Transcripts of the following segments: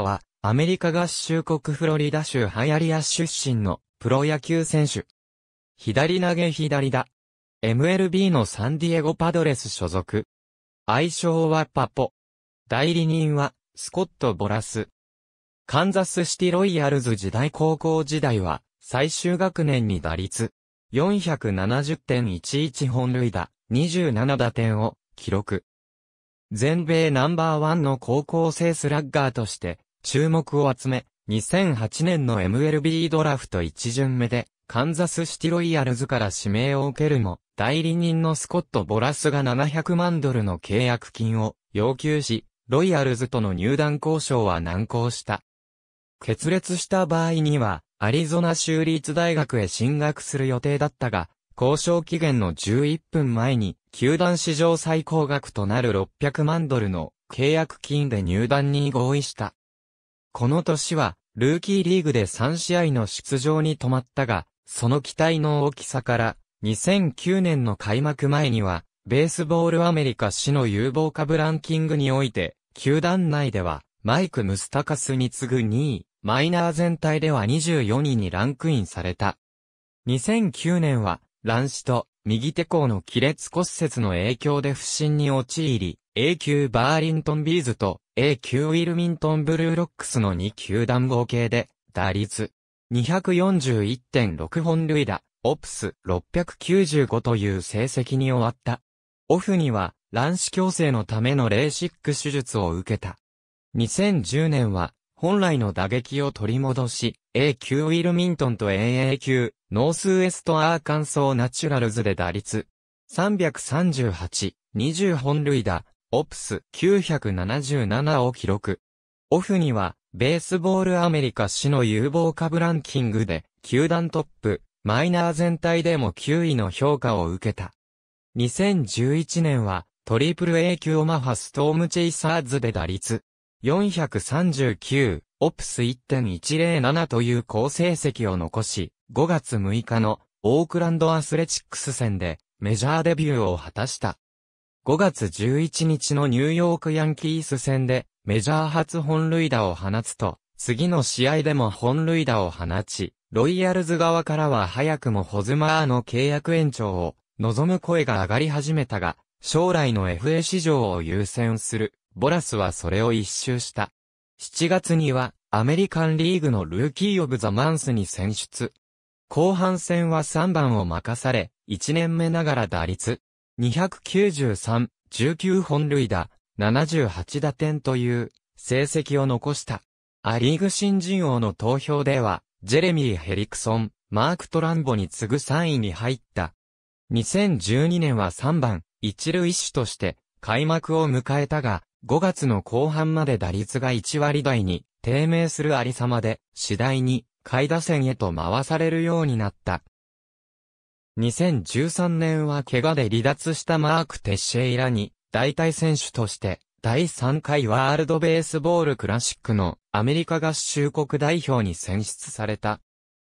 は、アメリカ合衆国フロリダ州ハイアリア出身のプロ野球選手。左投げ左だ。MLB のサンディエゴパドレス所属。愛称はパポ。代理人はスコット・ボラス。カンザスシティロイヤルズ時代高校時代は最終学年に打率470.11本塁打27打点を記録。全米ナンバーワンの高校生スラッガーとして注目を集め、2008年の MLB ドラフト1巡目で、カンザスシティロイヤルズから指名を受けるも、代理人のスコット・ボラスが700万ドルの契約金を要求し、ロイヤルズとの入団交渉は難航した。決裂した場合には、アリゾナ州立大学へ進学する予定だったが、交渉期限の11分前に、球団史上最高額となる600万ドルの契約金で入団に合意した。この年は、ルーキーリーグで3試合の出場に止まったが、その期待の大きさから、2009年の開幕前には、ベースボールアメリカ市の有望株ランキングにおいて、球団内では、マイク・ムスタカスに次ぐ2位、マイナー全体では24位にランクインされた。2009年は、乱視と右手甲の亀裂骨折の影響で不振に陥り、A 級バーリントンビーズと A 級ウィルミントンブルーロックスの2球団合計で、打率241.6本塁打、オプス695という成績に終わった。オフには、卵子矯正のためのレーシック手術を受けた。2010年は、本来の打撃を取り戻し、A 級ウィルミントンと AA 級、ノースウエストアーカンソーナチュラルズで打率。338、20本塁打、オプス977を記録。オフには、ベースボールアメリカ市の有望株ランキングで、球団トップ、マイナー全体でも9位の評価を受けた。2011年は、トリプル A 級オマハストームチェイサーズで打率、439、オプス1.107という好成績を残し、5月6日のオークランドアスレチックス戦でメジャーデビューを果たした。5月11日のニューヨークヤンキース戦でメジャー初本塁打を放つと、次の試合でも本塁打を放ち、ロイヤルズ側からは早くもホズマーの契約延長を望む声が上がり始めたが、将来の FA 市場を優先するボラスはそれを一周した。7月には、アメリカンリーグのルーキー・オブ・ザ・マンスに選出。後半戦は3番を任され、1年目ながら打率。293、19本塁打、78打点という、成績を残した。アリーグ新人王の投票では、ジェレミー・ヘリクソン、マーク・トランボに次ぐ3位に入った。2012年は3番、一塁手として、開幕を迎えたが、5月の後半まで打率が1割台に低迷するありさまで、次第に下位打線へと回されるようになった。2013年は怪我で離脱したマーク・テッシェイラに、代替選手として、第3回ワールドベースボールクラシックのアメリカ合衆国代表に選出された。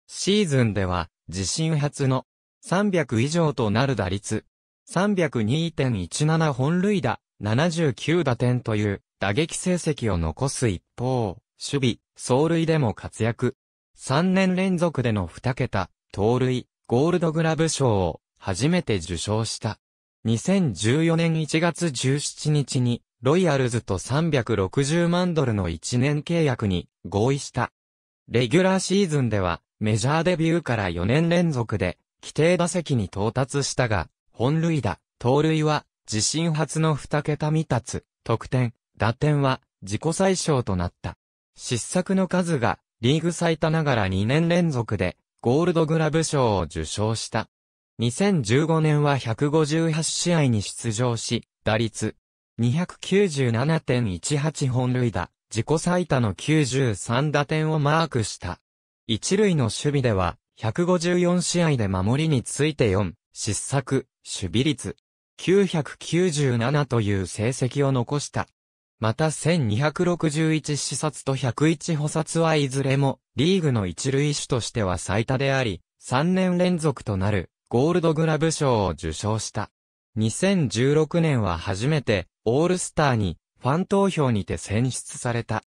シーズンでは、自身初の300以上となる打率、302.17本塁打、79打点という打撃成績を残す一方、守備、走塁でも活躍。3年連続での2桁、盗塁、ゴールドグラブ賞を初めて受賞した。2014年1月17日に、ロイヤルズと360万ドルの1年契約に合意した。レギュラーシーズンでは、メジャーデビューから4年連続で、規定打席に到達したが、本塁打、盗塁は自身初の二桁未達、得点、打点は自己最小となった。失策の数がリーグ最多ながら2年連続でゴールドグラブ賞を受賞した。2015年は158試合に出場し、打率297.18本塁打、自己最多の93打点をマークした。一塁の守備では、154試合で守りについて4、失策、守備率、997という成績を残した。また1261視察と101補殺はいずれもリーグの一塁手としては最多であり、3年連続となるゴールドグラブ賞を受賞した。2016年は初めてオールスターにファン投票にて選出された。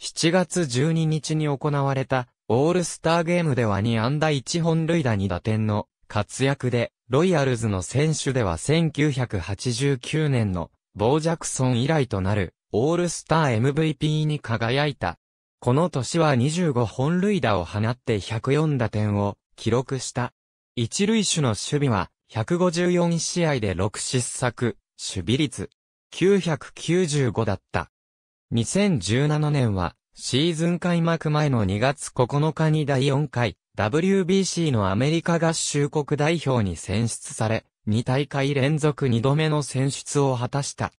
7月12日に行われたオールスターゲームでは2安打1本塁打2打点の活躍でロイヤルズの選手では1989年のボー・ジャクソン以来となるオールスター MVP に輝いた。この年は25本塁打を放って104打点を記録した。一塁手の守備は154試合で6失策、守備率995だった。2017年はシーズン開幕前の2月9日に第4回 WBC のアメリカ合衆国代表に選出され、2大会連続2度目の選出を果たした。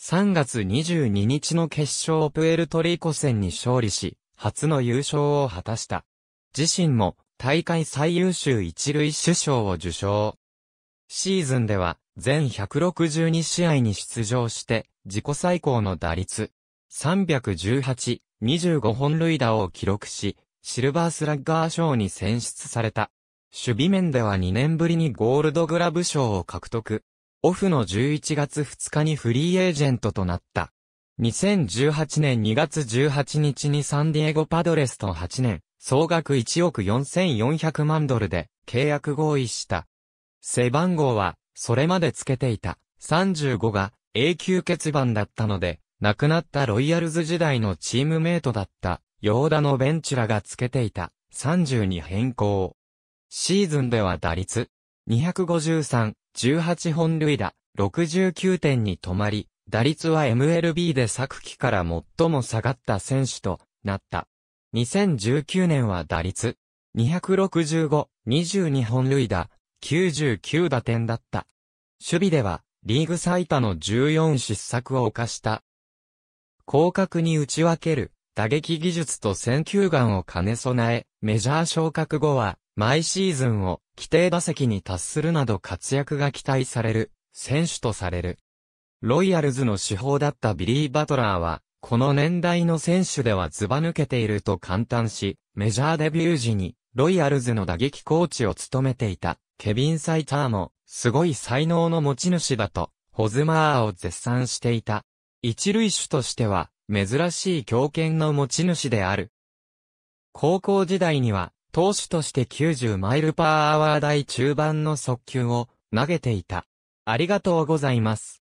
3月22日の決勝プエルトリコ戦に勝利し、初の優勝を果たした。自身も大会最優秀一塁首相を受賞。シーズンでは全162試合に出場して自己最高の打率318、25本塁打を記録し、シルバースラッガー賞に選出された。守備面では2年ぶりにゴールドグラブ賞を獲得。オフの11月2日にフリーエージェントとなった。2018年2月18日にサンディエゴパドレスと8年、総額1億4400万ドルで契約合意した。背番号は、それまでつけていた、35が永久欠番だったので、亡くなったロイヤルズ時代のチームメイトだった、ヨーダのベンチュラがつけていた、30に変更。シーズンでは打率、253、18本塁打、69点に止まり、打率は MLB で昨季から最も下がった選手となった。2019年は打率、265、22本塁打、99打点だった。守備では、リーグ最多の14失策を犯した広角に打ち分ける、打撃技術と選球眼を兼ね備え、メジャー昇格後は、毎シーズンを規定打席に達するなど活躍が期待される、選手とされる。ロイヤルズの手法だったビリー・バトラーは、この年代の選手ではズバ抜けていると感嘆し、メジャーデビュー時に、ロイヤルズの打撃コーチを務めていた、ケビン・サイターも、すごい才能の持ち主だと、ホズマーを絶賛していた。一類種としては、珍しい強権の持ち主である。高校時代には、投手として90マイルパーアワー台中盤の速球を投げていた。ありがとうございます。